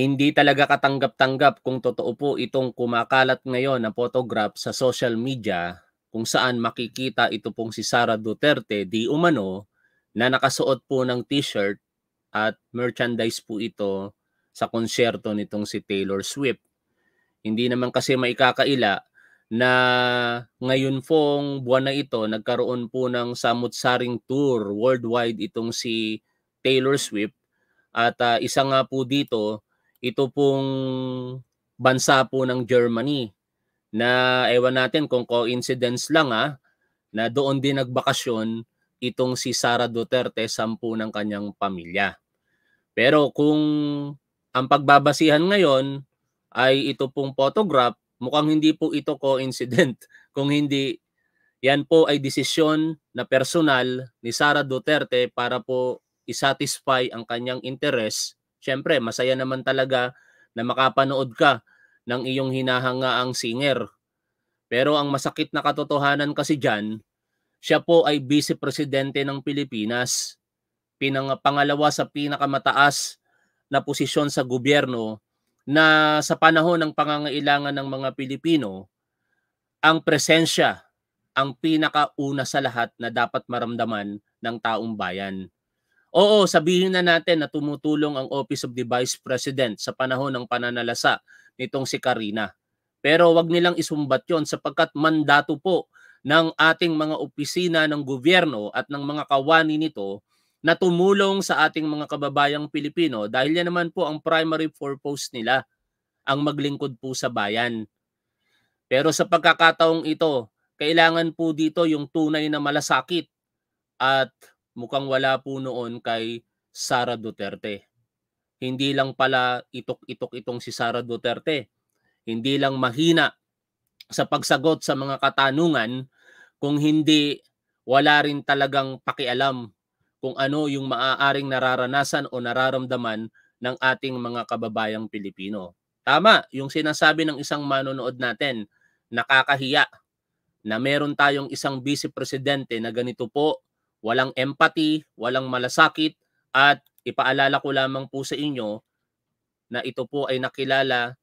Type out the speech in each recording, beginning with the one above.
Hindi talaga katanggap-tanggap kung totoo po itong kumakalat ngayon na photograph sa social media kung saan makikita ito pong si Sara Duterte di umano na nakasuot po ng t-shirt at merchandise po ito sa konsyerto nitong si Taylor Swift. Hindi naman kasi maikakaila na ngayon pong buwan na ito nagkaroon po ng samut-saring tour worldwide itong si Taylor Swift at uh, isa nga po dito ito pong bansa po ng Germany na ewan natin kung coincidence lang ah, na doon din nagbakasyon itong si Sara Duterte sampu ng kanyang pamilya. Pero kung ang pagbabasihan ngayon ay ito pong photograph, mukhang hindi po ito coincident. Kung hindi, yan po ay desisyon na personal ni Sara Duterte para po isatisfy ang kanyang interes Siyempre, masaya naman talaga na makapanood ka ng iyong hinahangaang singer. Pero ang masakit na katotohanan kasi dyan, siya po ay vice presidente ng Pilipinas, pinang pangalawa sa pinakamataas na posisyon sa gobyerno na sa panahon ng pangangailangan ng mga Pilipino, ang presensya ang pinakauna sa lahat na dapat maramdaman ng taong bayan. Oo, sabihin na natin na tumutulong ang Office of the Vice President sa panahon ng pananalasa nitong si Karina. Pero wag nilang isumbat yon sapagkat mandato po ng ating mga opisina ng gobyerno at ng mga kawani nito na tumulong sa ating mga kababayang Pilipino dahil yan naman po ang primary purpose nila, ang maglingkod po sa bayan. Pero sa pagkakataong ito, kailangan po dito yung tunay na malasakit at mukhang wala po noon kay Sara Duterte. Hindi lang pala itok-itok itong si Sara Duterte. Hindi lang mahina sa pagsagot sa mga katanungan kung hindi wala rin talagang pakialam kung ano yung maaaring nararanasan o nararamdaman ng ating mga kababayang Pilipino. Tama, yung sinasabi ng isang manonood natin, nakakahiya na meron tayong isang vice presidente na ganito po walang empathy, walang malasakit at ipaalala ko lamang po sa inyo na ito po ay nakilala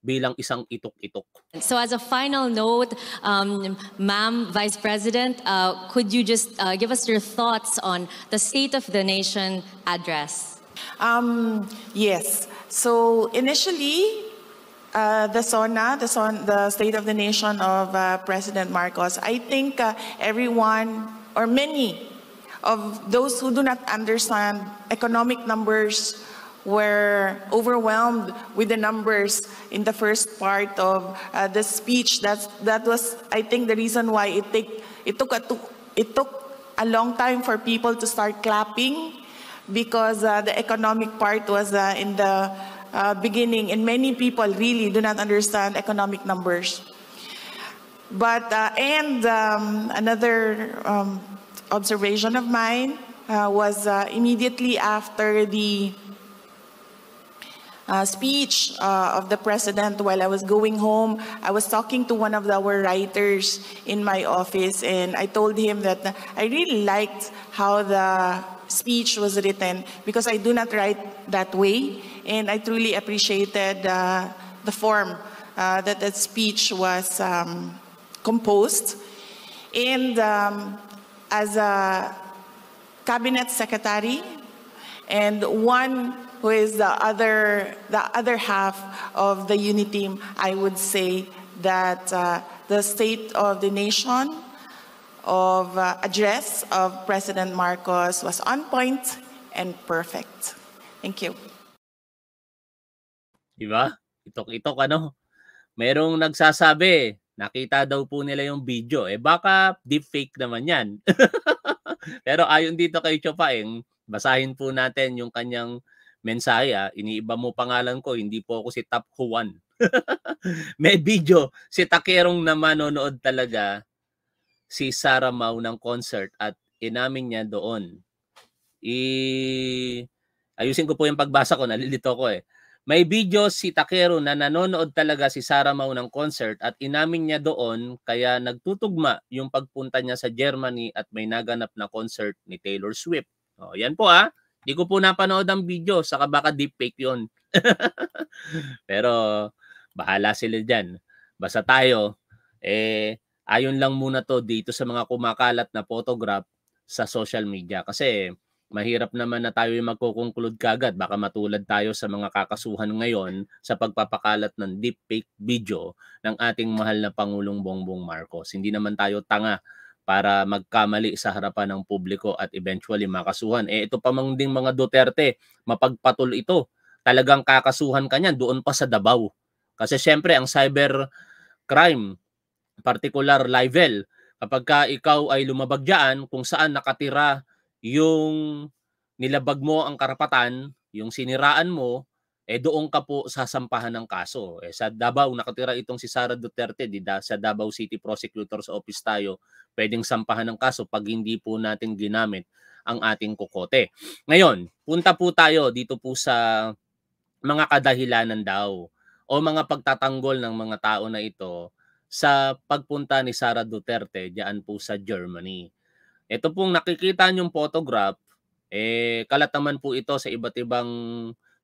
bilang isang itok-itok. So as a final note, um, Ma'am Vice President, uh, could you just uh, give us your thoughts on the State of the Nation address? Um, yes. So initially, uh, the SONA, the, SON, the State of the Nation of uh, President Marcos, I think uh, everyone or many of those who do not understand economic numbers were overwhelmed with the numbers in the first part of uh, the speech. That's, that was, I think, the reason why it, take, it, took a, it took a long time for people to start clapping because uh, the economic part was uh, in the uh, beginning and many people really do not understand economic numbers. But, uh, and um, another um, observation of mine uh, was uh, immediately after the uh, speech uh, of the president while I was going home, I was talking to one of our writers in my office and I told him that I really liked how the speech was written because I do not write that way and I truly appreciated uh, the form that that speech was um, composed. And um, as a cabinet secretary, and one who is the other, the other half of the UNI team, I would say that uh, the state of the nation of uh, address of President Marcos was on point and perfect. Thank you. Diba? Itok-itok ano? Merong nagsasabi, Nakita daw po nila yung video. Eh baka deep fake naman yan. Pero ayon dito kay Chopaeng, basahin po natin yung kanyang mensahe. Ah. Iniiba mo pangalan ko, hindi po ako si Top Juan. May video, si Takerong na manonood talaga si Sara Mau ng concert at inamin niya doon. I... Ayusin ko po yung pagbasa ko, nalilito ko eh. May video si Takero na nanonood talaga si Sarah Mau ng concert at inamin niya doon kaya nagtutugma yung pagpunta niya sa Germany at may naganap na concert ni Taylor Swift. O, oh, yan po ha. Ah. Hindi ko po napanood ang video, saka baka deepfake yun. Pero bahala sila dyan. Basta tayo, eh, ayon lang muna to dito sa mga kumakalat na photograph sa social media. Kasi mahirap naman na tayo yung magkukonclude kagad. Baka matulad tayo sa mga kakasuhan ngayon sa pagpapakalat ng deepfake video ng ating mahal na Pangulong Bongbong Marcos. Hindi naman tayo tanga para magkamali sa harapan ng publiko at eventually makasuhan. Eh ito pa mang ding mga Duterte, mapagpatol ito. Talagang kakasuhan kanya doon pa sa Davao. Kasi syempre ang cyber crime, particular libel, kapag ka ikaw ay lumabag dyan kung saan nakatira yung nilabag mo ang karapatan, yung siniraan mo, eh doon ka po sasampahan ng kaso. Eh, sa Davao, nakatira itong si Sara Duterte, di da, sa Davao City Prosecutor's Office tayo, pwedeng sampahan ng kaso pag hindi po natin ginamit ang ating kukote. Ngayon, punta po tayo dito po sa mga kadahilanan daw o mga pagtatanggol ng mga tao na ito sa pagpunta ni Sara Duterte diyan po sa Germany. Ito pong nakikita niyong photograph, eh, kalataman po ito sa iba't ibang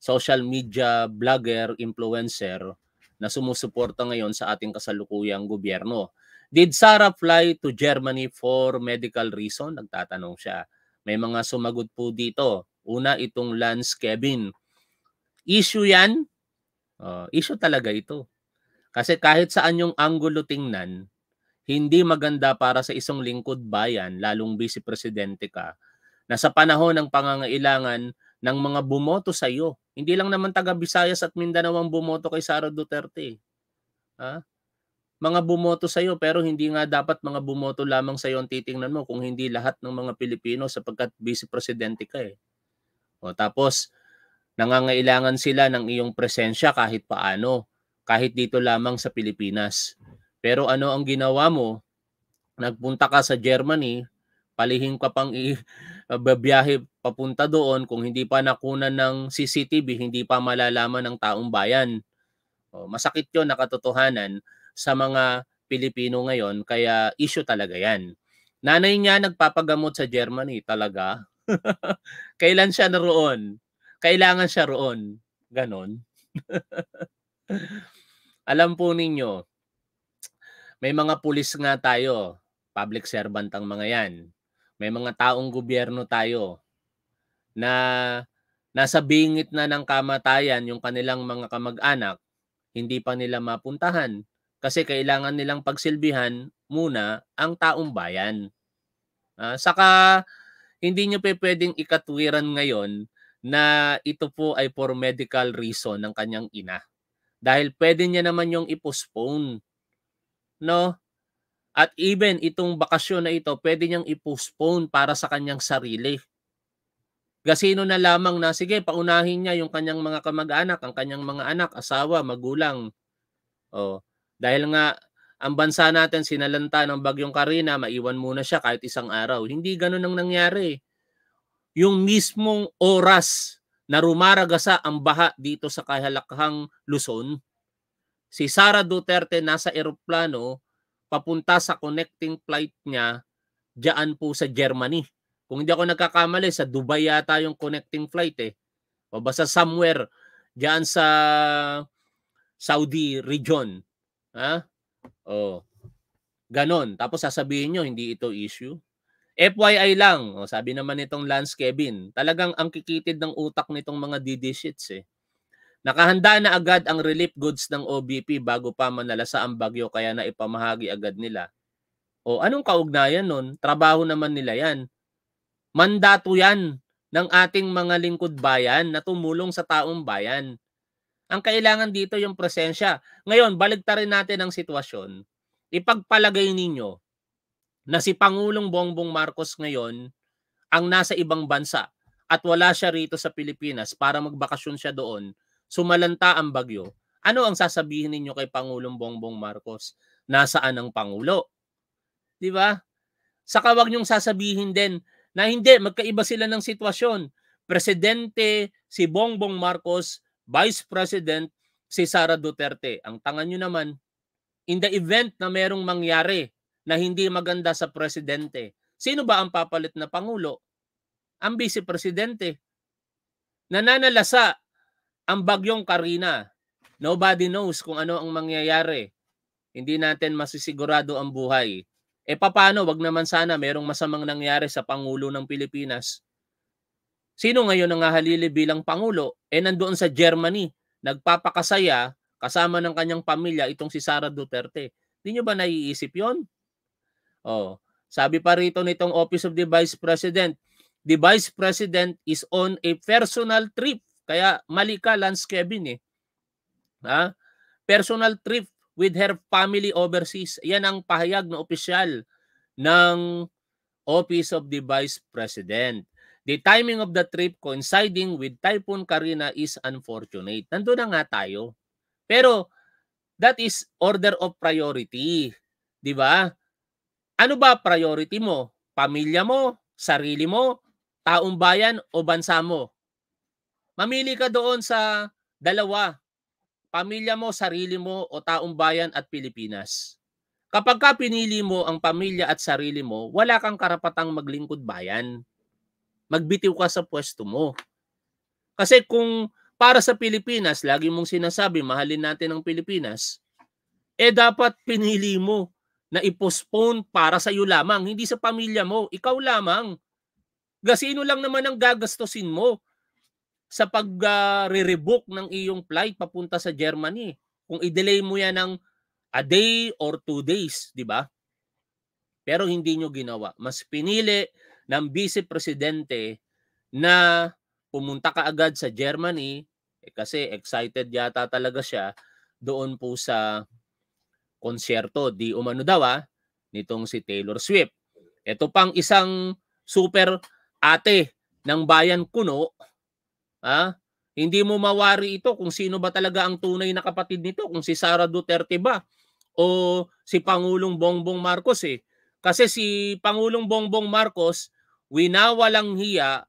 social media blogger, influencer na sumusuporta ngayon sa ating kasalukuyang gobyerno. Did Sarah fly to Germany for medical reason? Nagtatanong siya. May mga sumagot po dito. Una, itong Lance Kevin. Issue yan? Uh, issue talaga ito. Kasi kahit saan yung angulo tingnan, hindi maganda para sa isang lingkod bayan, lalong vice presidente ka, na sa panahon ng pangangailangan ng mga bumoto sa iyo. Hindi lang naman taga Visayas at Mindanao ang bumoto kay Sara Duterte. Ha? Mga bumoto sa iyo pero hindi nga dapat mga bumoto lamang sa iyo ang titingnan mo kung hindi lahat ng mga Pilipino sapagkat vice presidente ka eh. O tapos nangangailangan sila ng iyong presensya kahit paano, kahit dito lamang sa Pilipinas. Pero ano ang ginawa mo? Nagpunta ka sa Germany, palihim ka pang i- papunta doon kung hindi pa nakunan ng CCTV, hindi pa malalaman ng taong bayan. O, oh, masakit 'yon nakatotohanan sa mga Pilipino ngayon kaya issue talaga 'yan. Nanay niya nagpapagamot sa Germany talaga. Kailan siya naroon? Kailangan siya roon. Ganon. Alam po ninyo, may mga pulis nga tayo, public servant ang mga yan. May mga taong gobyerno tayo na nasa bingit na ng kamatayan yung kanilang mga kamag-anak, hindi pa nila mapuntahan kasi kailangan nilang pagsilbihan muna ang taong bayan. Uh, saka hindi nyo pe pwedeng ikatwiran ngayon na ito po ay for medical reason ng kanyang ina. Dahil pwede niya naman yung ipostpone no? At even itong bakasyon na ito, pwede niyang i-postpone para sa kanyang sarili. Gasino na lamang na sige, paunahin niya yung kanyang mga kamag-anak, ang kanyang mga anak, asawa, magulang. Oh, dahil nga ang bansa natin sinalanta ng bagyong Karina, maiwan muna siya kahit isang araw. Hindi ganun ang nangyari. Yung mismong oras na rumaragasa ang baha dito sa kahalakhang Luzon, si Sara Duterte nasa eroplano papunta sa connecting flight niya diyan po sa Germany. Kung hindi ako nagkakamali, sa Dubai yata yung connecting flight eh. O basta somewhere diyan sa Saudi region. Ha? Oh. Ganon. Tapos sasabihin nyo, hindi ito issue. FYI lang, o, sabi naman nitong Lance Kevin, talagang ang kikitid ng utak nitong mga DD shits eh. Nakahanda na agad ang relief goods ng OBP bago pa manalasa ang bagyo kaya na ipamahagi agad nila. O anong kaugnayan nun? Trabaho naman nila yan. Mandato yan ng ating mga lingkod bayan na tumulong sa taong bayan. Ang kailangan dito yung presensya. Ngayon, baligtarin natin ang sitwasyon. Ipagpalagay ninyo na si Pangulong Bongbong Marcos ngayon ang nasa ibang bansa at wala siya rito sa Pilipinas para magbakasyon siya doon sumalanta ang bagyo, ano ang sasabihin ninyo kay Pangulong Bongbong Marcos? Nasaan ang Pangulo? Di ba? Saka wag niyong sasabihin din na hindi, magkaiba sila ng sitwasyon. Presidente si Bongbong Marcos, Vice President si Sara Duterte. Ang tanga nyo naman, in the event na merong mangyari na hindi maganda sa presidente, sino ba ang papalit na Pangulo? Ang Vice Presidente. Nananalasa ang bagyong Karina. Nobody knows kung ano ang mangyayari. Hindi natin masisigurado ang buhay. E paano, wag naman sana merong masamang nangyari sa Pangulo ng Pilipinas. Sino ngayon ang hahalili bilang Pangulo? E nandoon sa Germany, nagpapakasaya kasama ng kanyang pamilya itong si Sara Duterte. Hindi nyo ba naiisip yon? Oh, sabi pa rito nitong Office of the Vice President, the Vice President is on a personal trip kaya mali ka, Lance Kevin eh. Ha? Personal trip with her family overseas. Yan ang pahayag na opisyal ng Office of the Vice President. The timing of the trip coinciding with Typhoon Karina is unfortunate. Nandun na nga tayo. Pero that is order of priority. Di ba? Ano ba priority mo? Pamilya mo? Sarili mo? Taong bayan o bansa mo? Mamili ka doon sa dalawa. Pamilya mo, sarili mo, o taong bayan at Pilipinas. Kapag ka pinili mo ang pamilya at sarili mo, wala kang karapatang maglingkod bayan. Magbitiw ka sa pwesto mo. Kasi kung para sa Pilipinas, lagi mong sinasabi, mahalin natin ang Pilipinas, eh dapat pinili mo na ipostpone para sa iyo lamang, hindi sa pamilya mo, ikaw lamang. Gasino lang naman ang gagastusin mo sa pag-revoke ng iyong flight papunta sa Germany. Kung i-delay mo yan ng a day or two days, di ba? Pero hindi nyo ginawa. Mas pinili ng vice presidente na pumunta ka agad sa Germany eh, kasi excited yata talaga siya doon po sa konsyerto di umano daw ah, nitong si Taylor Swift. Ito pang isang super ate ng bayan kuno Ha? Hindi mo mawari ito kung sino ba talaga ang tunay na kapatid nito, kung si Sara Duterte ba o si Pangulong Bongbong Marcos eh. Kasi si Pangulong Bongbong Marcos winawalang hiya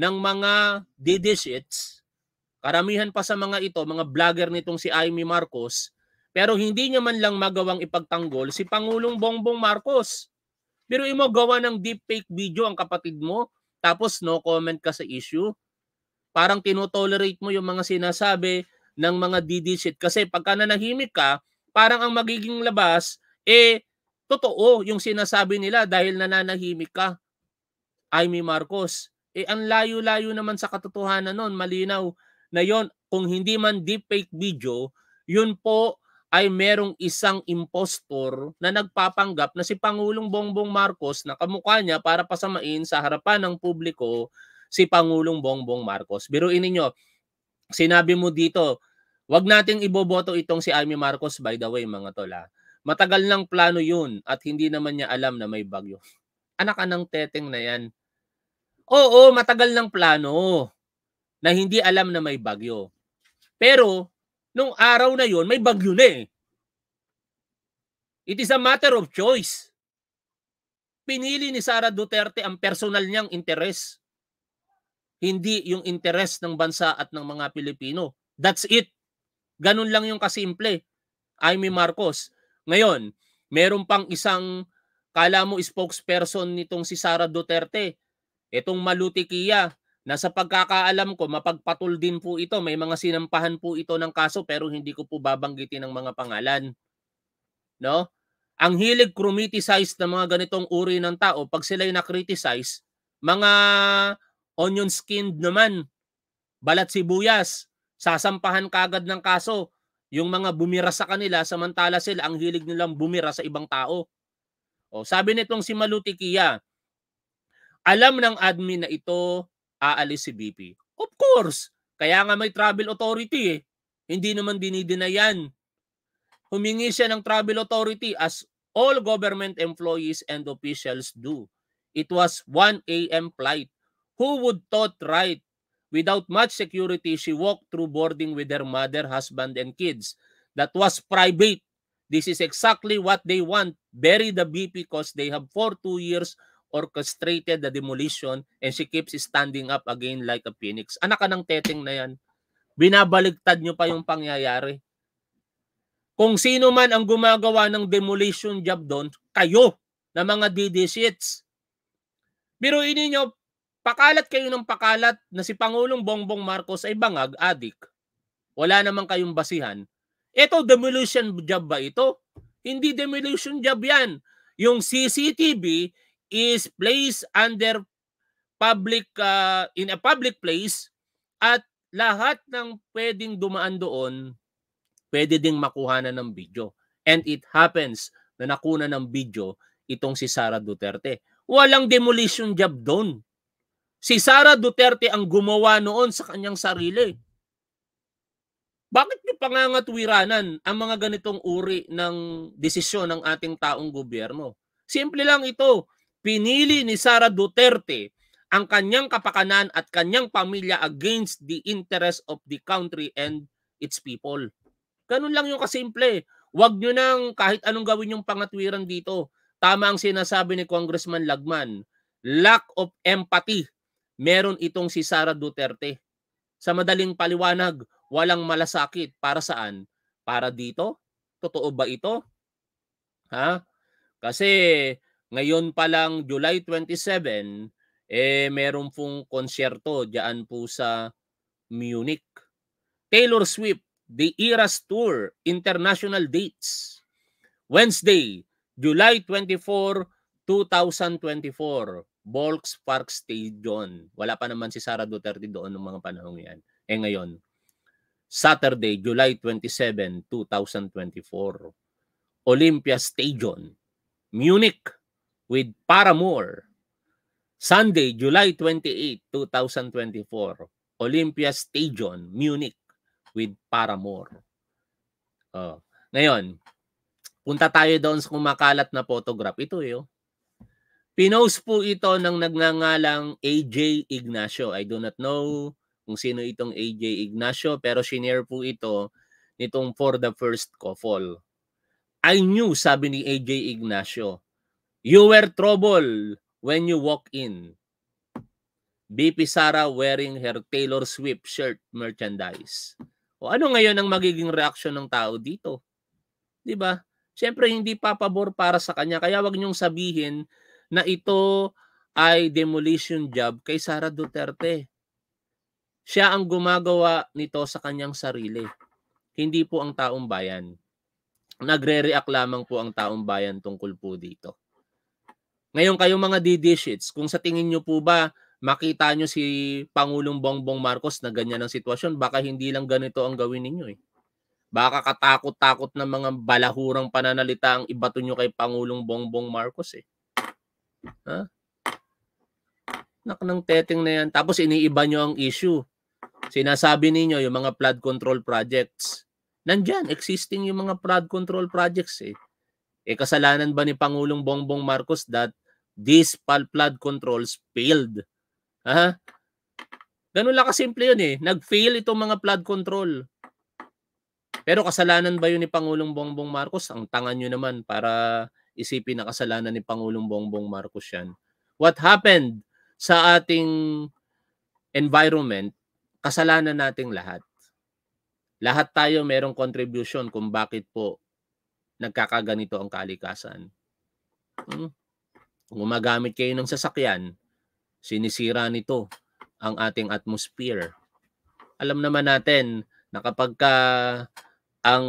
ng mga didishits. Karamihan pa sa mga ito, mga vlogger nitong si Amy Marcos, pero hindi niya man lang magawang ipagtanggol si Pangulong Bongbong Marcos. Pero imo gawa ng deepfake video ang kapatid mo, tapos no comment ka sa issue parang tinotolerate mo yung mga sinasabi ng mga DD shit. Kasi pagka nanahimik ka, parang ang magiging labas, eh, totoo yung sinasabi nila dahil nananahimik ka. Amy Marcos. Eh, ang layo-layo naman sa katotohanan nun, malinaw na yon kung hindi man deepfake video, yun po ay merong isang impostor na nagpapanggap na si Pangulong Bongbong Marcos na kamukha niya para pasamain sa harapan ng publiko si Pangulong Bongbong Marcos. Biruin ninyo, sinabi mo dito, wag nating iboboto itong si Amy Marcos by the way mga tola. Matagal ng plano yun at hindi naman niya alam na may bagyo. Anak ka ng teteng na yan. Oo, matagal ng plano na hindi alam na may bagyo. Pero, nung araw na yon may bagyo na eh. It is a matter of choice. Pinili ni Sara Duterte ang personal niyang interest hindi yung interes ng bansa at ng mga Pilipino. That's it. Ganun lang yung kasimple. Amy e. Marcos. Ngayon, meron pang isang kala mo spokesperson nitong si Sara Duterte. Itong Malutikia, na sa pagkakaalam ko, mapagpatul din po ito. May mga sinampahan po ito ng kaso pero hindi ko po babanggitin ang mga pangalan. No? Ang hilig criticize ng mga ganitong uri ng tao, pag sila'y na-criticize, mga onion skinned naman, balat sibuyas, sasampahan kagad ng kaso yung mga bumira sa kanila samantala sila ang hilig nilang bumira sa ibang tao. O, sabi nitong si Malutikia, alam ng admin na ito aalis si BP. Of course, kaya nga may travel authority eh. Hindi naman dinidina yan. Humingi siya ng travel authority as all government employees and officials do. It was 1 a.m. flight. Who would thought right? Without much security, she walked through boarding with her mother, husband, and kids. That was private. This is exactly what they want. Bury the BP because they have for two years orchestrated the demolition and she keeps standing up again like a phoenix. Anak ka ng teteng na yan. Binabaligtad nyo pa yung pangyayari. Kung sino man ang gumagawa ng demolition job doon, kayo na mga DD sheets. Biruin ninyo, Pakalat kayo ng pakalat na si Pangulong Bongbong Marcos ay bangag, adik. Wala naman kayong basihan. Ito, demolition job ba ito? Hindi demolition job yan. Yung CCTV is placed under public uh, in a public place at lahat ng pwedeng dumaan doon pwede ding makuha na ng video. And it happens na nakuna ng video itong si Sara Duterte. Walang demolition job doon. Si Sara Duterte ang gumawa noon sa kanyang sarili. Bakit niyo pangangatwiranan ang mga ganitong uri ng desisyon ng ating taong gobyerno? Simple lang ito. Pinili ni Sara Duterte ang kanyang kapakanan at kanyang pamilya against the interest of the country and its people. Ganun lang yung kasimple. Huwag nyo nang kahit anong gawin yung pangatwiran dito. Tama ang sinasabi ni Congressman Lagman. Lack of empathy meron itong si Sara Duterte. Sa madaling paliwanag, walang malasakit. Para saan? Para dito? Totoo ba ito? Ha? Kasi ngayon pa lang July 27, eh meron pong konsyerto diyan po sa Munich. Taylor Swift, The Eras Tour, International Dates. Wednesday, July 24, 2024. Volks Park Stadium. Wala pa naman si Sara Duterte doon ng mga panahong yan. Eh ngayon, Saturday, July 27, 2024, Olympia Stadium, Munich with Paramore. Sunday, July 28, 2024, Olympia Stadium, Munich with Paramore. Oh. Ngayon, punta tayo doon sa kumakalat na photograph. Ito eh, oh. Pinost po ito ng nagngangalang AJ Ignacio. I do not know kung sino itong AJ Ignacio pero shinare po ito nitong for the first co-fall. I knew, sabi ni AJ Ignacio, you were trouble when you walk in. BP Sara wearing her Taylor Swift shirt merchandise. O ano ngayon ang magiging reaction ng tao dito? 'Di ba? Siyempre hindi papabor para sa kanya kaya wag niyong sabihin na ito ay demolition job kay Sara Duterte. Siya ang gumagawa nito sa kanyang sarili, hindi po ang taong bayan. Nagre-react lamang po ang taong bayan tungkol po dito. Ngayon kayong mga DD sheets, kung sa tingin nyo po ba makita nyo si Pangulong Bongbong Marcos na ganyan ang sitwasyon, baka hindi lang ganito ang gawin ninyo eh. Baka katakot-takot ng mga balahurang pananalita ang ibato nyo kay Pangulong Bongbong Marcos eh. Ha? Nak ng teteng na yan. Tapos iniiba nyo ang issue. Sinasabi ninyo yung mga flood control projects. Nandyan, existing yung mga flood control projects eh. E kasalanan ba ni Pangulong Bongbong Marcos that these flood controls failed? Ha? Ganun lang kasimple yun eh. Nag-fail itong mga flood control. Pero kasalanan ba yun ni Pangulong Bongbong Marcos? Ang tanga nyo naman para isipin na kasalanan ni Pangulong Bongbong Marcos yan. What happened sa ating environment, kasalanan nating lahat. Lahat tayo merong contribution kung bakit po nagkakaganito ang kalikasan. Hmm? Kung Gumagamit kayo ng sasakyan, sinisira nito ang ating atmosphere. Alam naman natin na kapag ka ang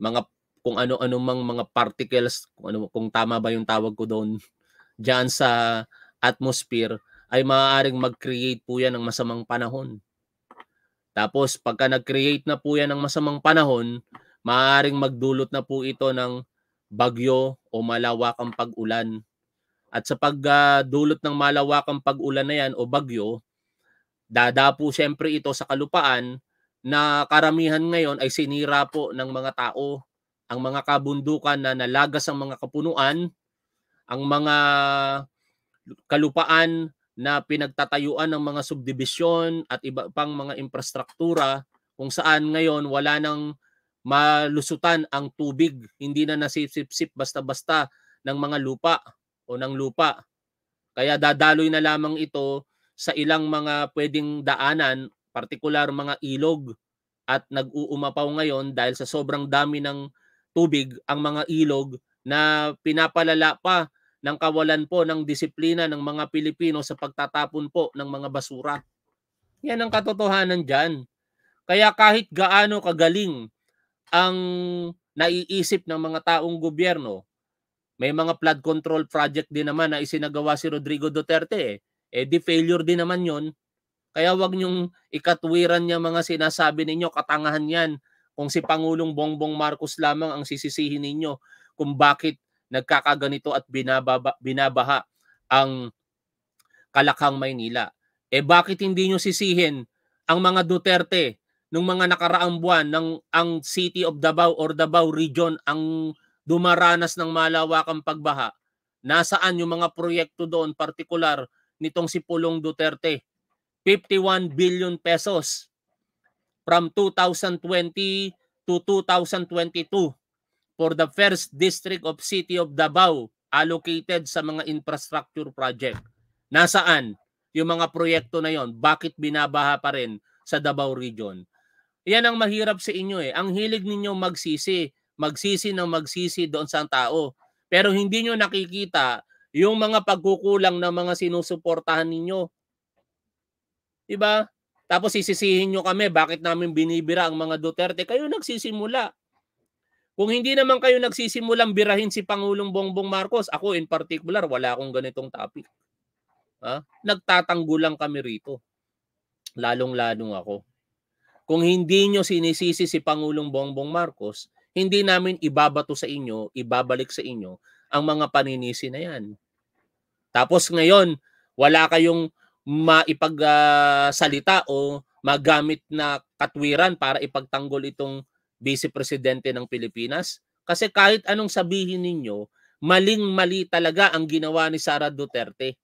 mga kung ano-ano mang mga particles, kung, ano, kung tama ba yung tawag ko doon, dyan sa atmosphere, ay maaaring mag-create po yan ng masamang panahon. Tapos pagka nag-create na po yan ng masamang panahon, maaaring magdulot na po ito ng bagyo o malawakang pag-ulan. At sa pagdulot ng malawakang pag-ulan na yan o bagyo, dada po siyempre ito sa kalupaan na karamihan ngayon ay sinira po ng mga tao ang mga kabundukan na nalagas ang mga kapunuan, ang mga kalupaan na pinagtatayuan ng mga subdivision at iba pang mga infrastruktura kung saan ngayon wala nang malusutan ang tubig, hindi na nasisipsip basta-basta ng mga lupa o ng lupa. Kaya dadaloy na lamang ito sa ilang mga pwedeng daanan, partikular mga ilog at nag-uumapaw ngayon dahil sa sobrang dami ng tubig ang mga ilog na pinapalala pa ng kawalan po ng disiplina ng mga Pilipino sa pagtatapon po ng mga basura. Yan ang katotohanan dyan. Kaya kahit gaano kagaling ang naiisip ng mga taong gobyerno, may mga flood control project din naman na isinagawa si Rodrigo Duterte eh. Eh di failure din naman yon. Kaya wag niyong ikatwiran niya mga sinasabi ninyo, katangahan yan kung si Pangulong Bongbong Marcos lamang ang sisisihin ninyo kung bakit nagkakaganito at binababa, binabaha ang Kalakang Maynila. Eh bakit hindi nyo sisihin ang mga Duterte nung mga nakaraang buwan ng ang City of Davao or Davao Region ang dumaranas ng malawakang pagbaha? Nasaan yung mga proyekto doon partikular nitong si Pulong Duterte? 51 billion pesos from 2020 to 2022 for the first district of City of Davao allocated sa mga infrastructure project. Nasaan yung mga proyekto na yon? Bakit binabaha pa rin sa Davao region? Yan ang mahirap sa inyo eh. Ang hilig ninyo magsisi, magsisi ng magsisi doon sa tao. Pero hindi nyo nakikita yung mga pagkukulang ng mga sinusuportahan ninyo. Diba? Tapos sisisihin nyo kami, bakit namin binibira ang mga Duterte? Kayo nagsisimula. Kung hindi naman kayo nagsisimulang birahin si Pangulong Bongbong Marcos, ako in particular, wala akong ganitong topic. Ha? Nagtatanggol lang kami rito. Lalong-lalong ako. Kung hindi nyo sinisisi si Pangulong Bongbong Marcos, hindi namin ibabato sa inyo, ibabalik sa inyo ang mga paninisi na yan. Tapos ngayon, wala kayong maipagsalita ah, uh, o magamit na katwiran para ipagtanggol itong vice presidente ng Pilipinas? Kasi kahit anong sabihin ninyo, maling-mali talaga ang ginawa ni Sara Duterte.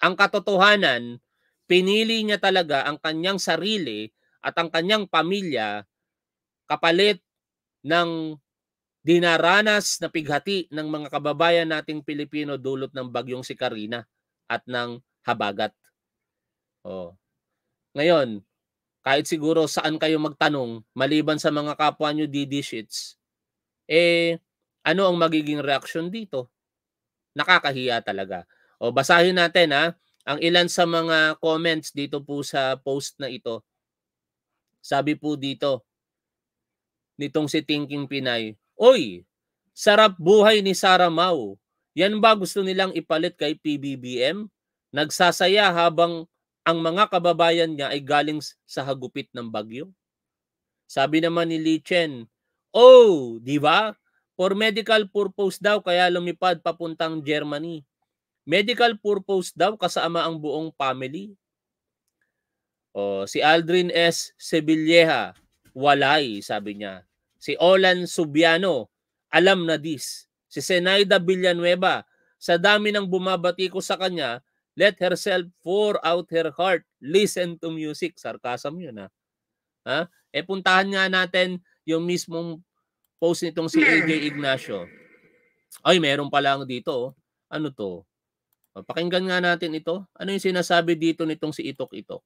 Ang katotohanan, pinili niya talaga ang kanyang sarili at ang kanyang pamilya kapalit ng dinaranas na pighati ng mga kababayan nating Pilipino dulot ng bagyong si Karina at ng habagat. Oh. Ngayon, kahit siguro saan kayo magtanong maliban sa mga kapwa nyo DD sheets, eh ano ang magiging reaction dito? Nakakahiya talaga. O oh, basahin natin ha, ah, ang ilan sa mga comments dito po sa post na ito. Sabi po dito, nitong si Thinking Pinay, Oy, sarap buhay ni Sara Mau. Yan ba gusto nilang ipalit kay PBBM? Nagsasaya habang ang mga kababayan niya ay galing sa hagupit ng bagyo. Sabi naman ni Li Chen, Oh, di ba? For medical purpose daw kaya lumipad papuntang Germany. Medical purpose daw kasama ang buong family. Oh, si Aldrin S. Sevilleja, walay, sabi niya. Si Olan Subiano, alam na dis. Si Senaida Villanueva, sa dami ng bumabati ko sa kanya, Let herself pour out her heart. Listen to music. Sarcasm yun ah. ha. ha? Eh, e puntahan nga natin yung mismong post nitong si AJ Ignacio. Ay, meron pala ang dito. Oh. Ano to? Oh, pakinggan nga natin ito. Ano yung sinasabi dito nitong si Itok ito?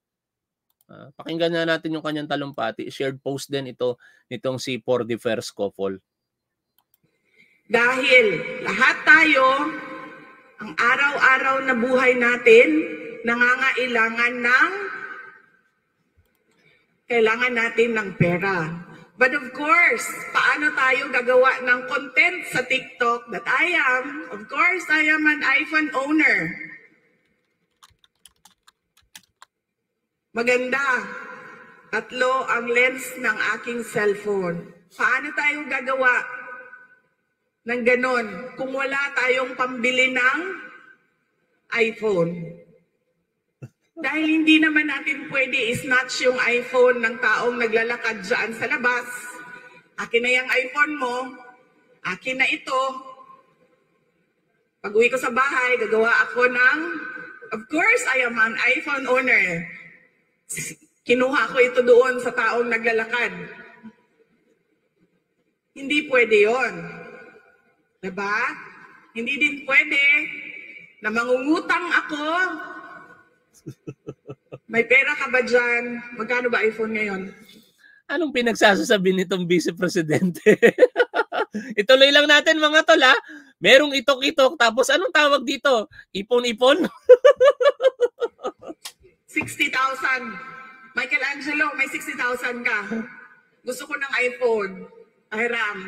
Uh, pakinggan nga natin yung kanyang talumpati. Shared post din ito nitong si Pordifer Scofol. Dahil lahat tayo ang araw-araw na buhay natin, nangangailangan ng kailangan natin ng pera. But of course, paano tayo gagawa ng content sa TikTok that I am? Of course, I am an iPhone owner. Maganda. Tatlo ang lens ng aking cellphone. Paano tayo gagawa ng ganon kung wala tayong pambili ng iPhone. Dahil hindi naman natin pwede isnatch yung iPhone ng taong naglalakad dyan sa labas. Akin na yung iPhone mo, akin na ito. Pag uwi ko sa bahay, gagawa ako ng, of course, I am an iPhone owner. Kinuha ko ito doon sa taong naglalakad. Hindi pwede yon. Diba? Hindi din pwede na mangungutang ako. May pera ka ba dyan? Magkano ba iPhone ngayon? Anong pinagsasasabi nitong Vice Presidente? Ituloy lang natin mga tol ha. Ah. Merong itok-itok tapos anong tawag dito? Ipon-ipon? 60,000. Michelangelo, may 60,000 ka. Gusto ko ng iPhone. Ay, Ram.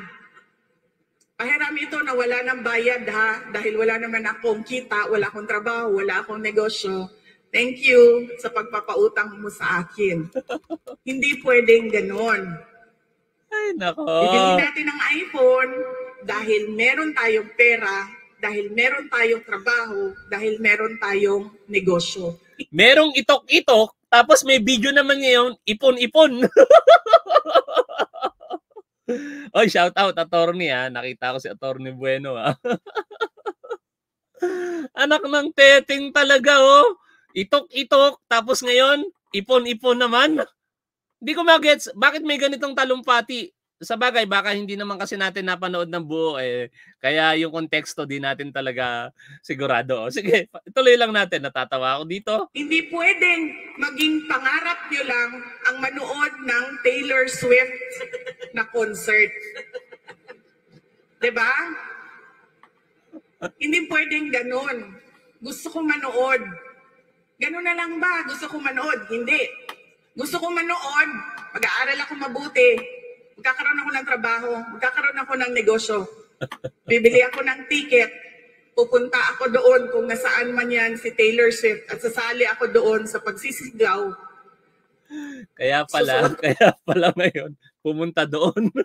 Pahiram ito na wala ng bayad ha, dahil wala naman akong kita, wala akong trabaho, wala akong negosyo. Thank you sa pagpapautang mo sa akin. Hindi pwedeng ganon. Ay, nako. Bibili natin ng iPhone dahil meron tayong pera, dahil meron tayong trabaho, dahil meron tayong negosyo. Merong itok-itok, tapos may video naman ngayon, ipon-ipon. Oy, shout out attorney ha. Ah. Nakita ko si attorney Bueno ha. Ah. Anak ng teting talaga oh. Itok-itok tapos ngayon ipon-ipon naman. Hindi ko magets bakit may ganitong talumpati. Sa bagay baka hindi naman kasi natin napanood ng buo eh. Kaya yung konteksto di natin talaga sigurado. Oh. Sige, tuloy lang natin. Natatawa ako dito. Hindi pwedeng maging pangarap nyo lang ang manood ng Taylor Swift na concert. 'Di ba? Hindi pwedeng ganun. Gusto ko manood. Ganun na lang ba? Gusto ko manood? Hindi. Gusto ko manood, pag aaral ako mabuti, magkakaroon ako ng trabaho, magkakaroon ako ng negosyo. Bibili ako ng ticket, pupunta ako doon kung nasaan man yan si Taylor Swift at sasali ako doon sa pagsisigaw. Kaya pala, Susunod. kaya pala ngayon, pumunta doon.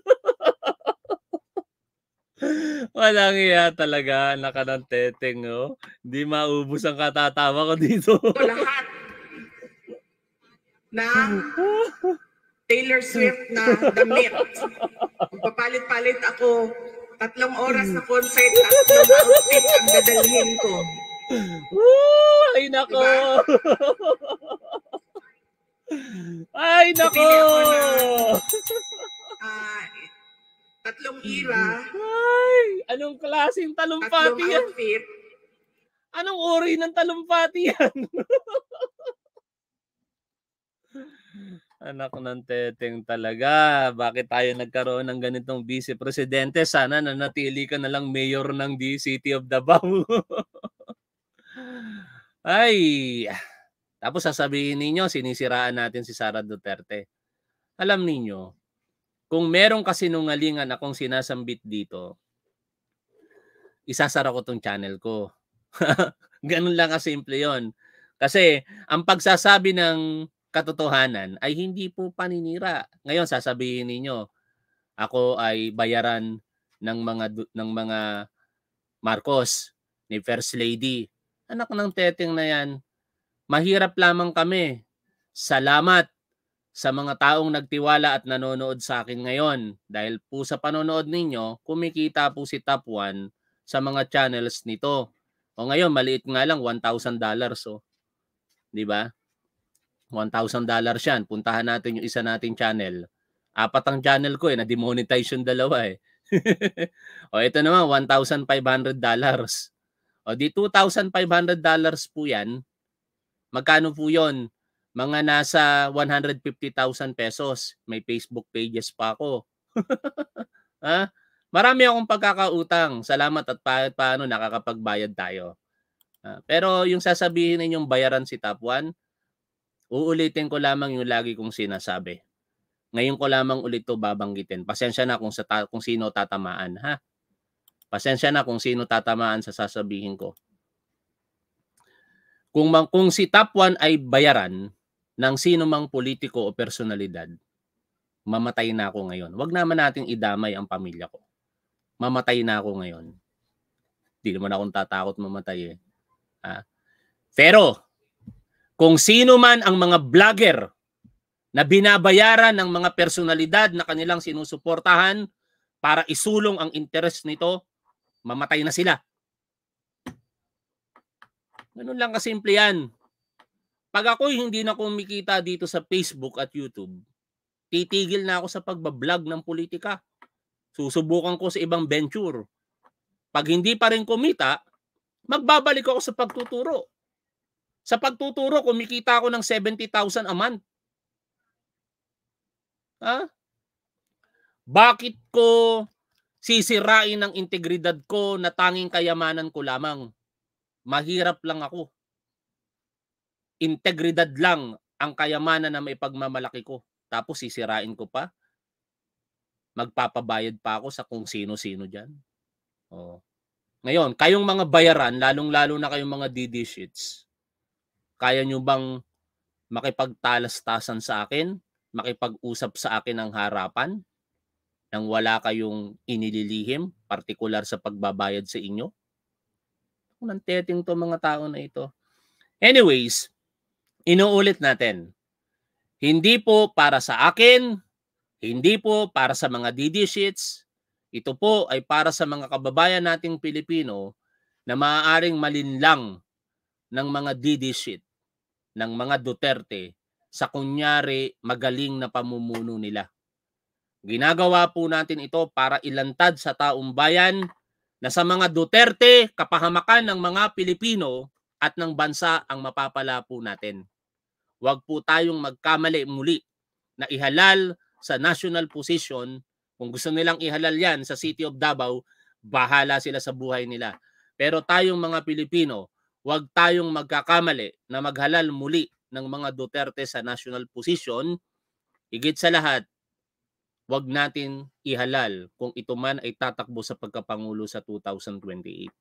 Walang iya talaga, naka ng teteng, oh. Hindi maubos ang katatawa ko dito. lahat na Taylor Swift na damit. Papalit-palit ako. Tatlong oras na concert, tatlong outfit ang dadalhin ko. Woo! Ay, nako! Diba? Ay, nako! Bibili ako, tatlong mm-hmm. Ay, anong klaseng talumpati yan? outfit, Anong uri ng talumpati yan? Anak ng teteng talaga. Bakit tayo nagkaroon ng ganitong vice presidente? Sana nanatili ka na lang mayor ng D- City of Davao. Ay. Tapos sasabihin ninyo, sinisiraan natin si Sara Duterte. Alam ninyo, kung merong kasinungalingan akong sinasambit dito, isasara ko tong channel ko. Ganun lang kasimple yon. Kasi ang pagsasabi ng katotohanan ay hindi po paninira. Ngayon sasabihin ninyo, ako ay bayaran ng mga ng mga Marcos ni First Lady. Anak ng teteng na yan, mahirap lamang kami. Salamat sa mga taong nagtiwala at nanonood sa akin ngayon. Dahil po sa panonood ninyo, kumikita po si Top 1 sa mga channels nito. O ngayon, maliit nga lang, $1,000. So, di ba? $1,000 dollars yan. Puntahan natin yung isa nating channel. Apat ang channel ko eh, na-demonetize yung dalawa eh. o ito naman, $1,500. dollars. O di $2,500 dollars po yan. Magkano po yon mga nasa 150,000 pesos. May Facebook pages pa ako. ha? Ah, marami akong pagkakautang. Salamat at pa paano nakakapagbayad tayo. Uh, pero yung sasabihin ninyong bayaran si Top 1, uulitin ko lamang yung lagi kong sinasabi. Ngayon ko lamang ulit to babanggitin. Pasensya na kung, sa ta- kung sino tatamaan, ha? Pasensya na kung sino tatamaan sa sasabihin ko. Kung, kung si Top 1 ay bayaran, ng sino mang politiko o personalidad, mamatay na ako ngayon. Huwag naman nating idamay ang pamilya ko. Mamatay na ako ngayon. Hindi naman akong tatakot mamatay eh. Ha? Pero, kung sino man ang mga vlogger na binabayaran ng mga personalidad na kanilang sinusuportahan para isulong ang interest nito, mamatay na sila. Ganun lang kasimple yan. Pag ako hindi na kumikita dito sa Facebook at YouTube, titigil na ako sa pagbablog ng politika. Susubukan ko sa ibang venture. Pag hindi pa rin kumita, magbabalik ako sa pagtuturo. Sa pagtuturo, kumikita ako ng 70,000 a month. Ha? Bakit ko sisirain ang integridad ko na tanging kayamanan ko lamang? Mahirap lang ako integridad lang ang kayamanan na may pagmamalaki ko. Tapos sisirain ko pa. Magpapabayad pa ako sa kung sino-sino dyan. Oh. Ngayon, kayong mga bayaran, lalong-lalo na kayong mga DD sheets, kaya nyo bang makipagtalastasan sa akin? Makipag-usap sa akin ng harapan? Nang wala kayong inililihim, particular sa pagbabayad sa inyo? Kung nanteting to mga tao na ito. Anyways, Inuulit natin. Hindi po para sa akin, hindi po para sa mga DD sheets. Ito po ay para sa mga kababayan nating Pilipino na maaaring malinlang ng mga DD sheet ng mga Duterte sa kunyari magaling na pamumuno nila. Ginagawa po natin ito para ilantad sa taong bayan na sa mga Duterte, kapahamakan ng mga Pilipino, at ng bansa ang mapapala po natin. Huwag po tayong magkamali muli na ihalal sa national position. Kung gusto nilang ihalal yan sa City of Davao, bahala sila sa buhay nila. Pero tayong mga Pilipino, huwag tayong magkakamali na maghalal muli ng mga Duterte sa national position. Higit sa lahat, huwag natin ihalal kung ito man ay tatakbo sa pagkapangulo sa 2028.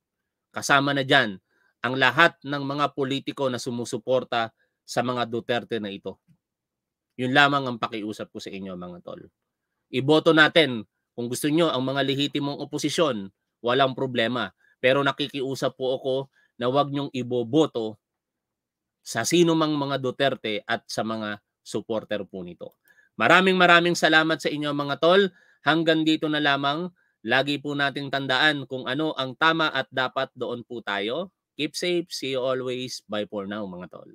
Kasama na dyan ang lahat ng mga politiko na sumusuporta sa mga Duterte na ito. Yun lamang ang pakiusap ko sa inyo mga tol. Iboto natin kung gusto nyo ang mga lehitimong oposisyon, walang problema. Pero nakikiusap po ako na huwag nyong iboboto sa sino mang mga Duterte at sa mga supporter po nito. Maraming maraming salamat sa inyo mga tol. Hanggang dito na lamang. Lagi po nating tandaan kung ano ang tama at dapat doon po tayo Keep safe. See you always. Bye for now mga tol.